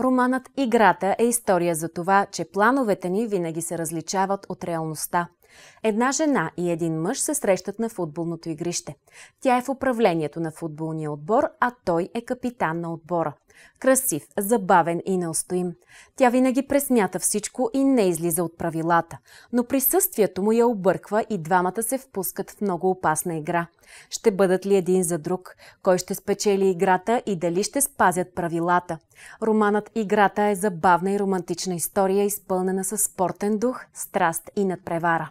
Романът Играта е история за това, че плановете ни винаги се различават от реалността. Една жена и един мъж се срещат на футболното игрище. Тя е в управлението на футболния отбор, а той е капитан на отбора. Красив, забавен и неустоим. Тя винаги пресмята всичко и не излиза от правилата, но присъствието му я обърква и двамата се впускат в много опасна игра. Ще бъдат ли един за друг? Кой ще спечели играта и дали ще спазят правилата? Романът «Играта» е забавна и романтична история, изпълнена с спортен дух, страст и надпревара.